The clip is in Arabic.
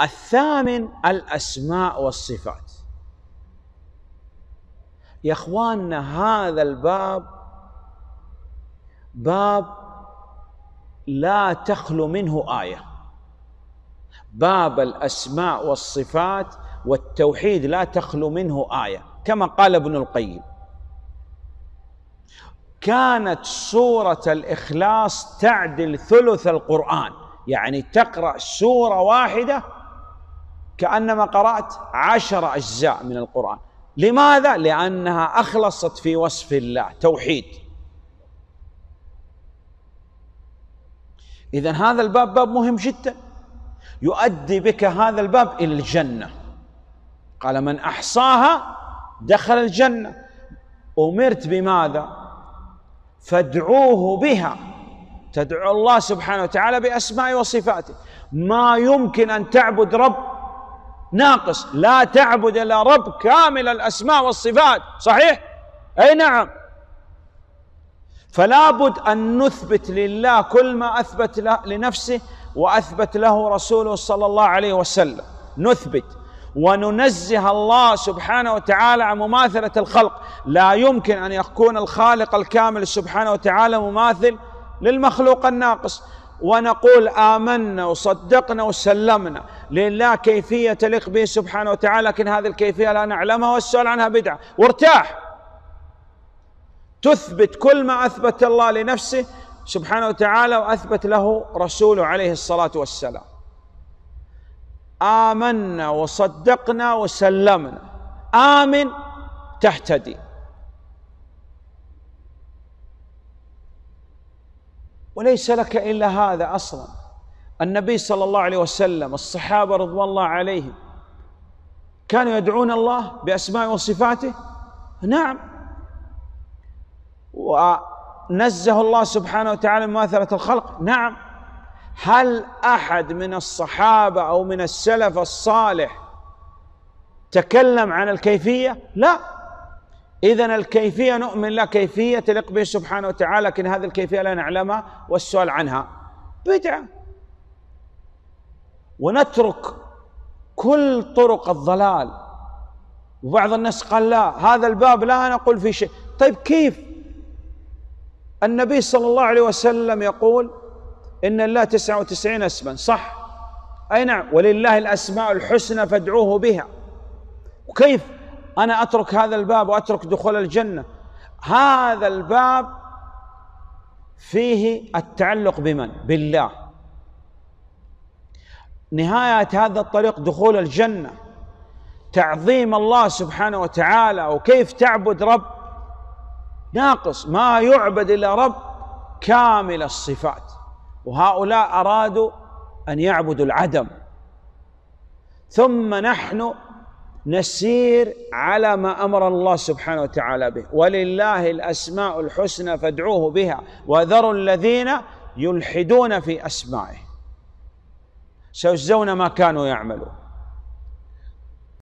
الثامن الاسماء والصفات يا اخواننا هذا الباب باب لا تخلو منه ايه باب الاسماء والصفات والتوحيد لا تخلو منه ايه كما قال ابن القيم كانت سوره الاخلاص تعدل ثلث القران يعني تقرا سوره واحده كأنما قرأت عشر أجزاء من القرآن لماذا؟ لأنها أخلصت في وصف الله توحيد إذا هذا الباب باب مهم جدا يؤدي بك هذا الباب إلى الجنة قال من أحصاها دخل الجنة أمرت بماذا؟ فادعوه بها تدعو الله سبحانه وتعالى بأسمائه وصفاته ما يمكن أن تعبد رب ناقص لا تعبد إلا رب كامل الأسماء والصفات صحيح؟ أي نعم فلا بد أن نثبت لله كل ما أثبت له لنفسه وأثبت له رسوله صلى الله عليه وسلم نثبت وننزه الله سبحانه وتعالى عن مماثلة الخلق لا يمكن أن يكون الخالق الكامل سبحانه وتعالى مماثل للمخلوق الناقص ونقول آمنا وصدقنا وسلمنا لله كيفية تليق به سبحانه وتعالى لكن هذه الكيفية لا نعلمها والسؤال عنها بدعة وارتاح تثبت كل ما أثبت الله لنفسه سبحانه وتعالى وأثبت له رسوله عليه الصلاة والسلام آمنا وصدقنا وسلمنا آمن تهتدي وليس لك الا هذا اصلا النبي صلى الله عليه وسلم الصحابه رضوان الله عليهم كانوا يدعون الله باسماء وصفاته نعم ونزه الله سبحانه وتعالى مماثله الخلق نعم هل احد من الصحابه او من السلف الصالح تكلم عن الكيفيه لا إذا الكيفية نؤمن لها كيفية تليق به سبحانه وتعالى لكن هذه الكيفية لا نعلمها والسؤال عنها بدعة ونترك كل طرق الضلال وبعض الناس قال لا هذا الباب لا نقول في شيء طيب كيف النبي صلى الله عليه وسلم يقول إن الله تسعة وتسعين اسما صح أي نعم ولله الأسماء الحسنى فادعوه بها وكيف أنا أترك هذا الباب وأترك دخول الجنة هذا الباب فيه التعلق بمن؟ بالله نهاية هذا الطريق دخول الجنة تعظيم الله سبحانه وتعالى وكيف تعبد رب ناقص ما يعبد إلا رب كامل الصفات وهؤلاء أرادوا أن يعبدوا العدم ثم نحن نسير على ما امر الله سبحانه وتعالى به ولله الاسماء الحسنى فادعوه بها وذروا الذين يلحدون في اسمائه سيجزون ما كانوا يعملون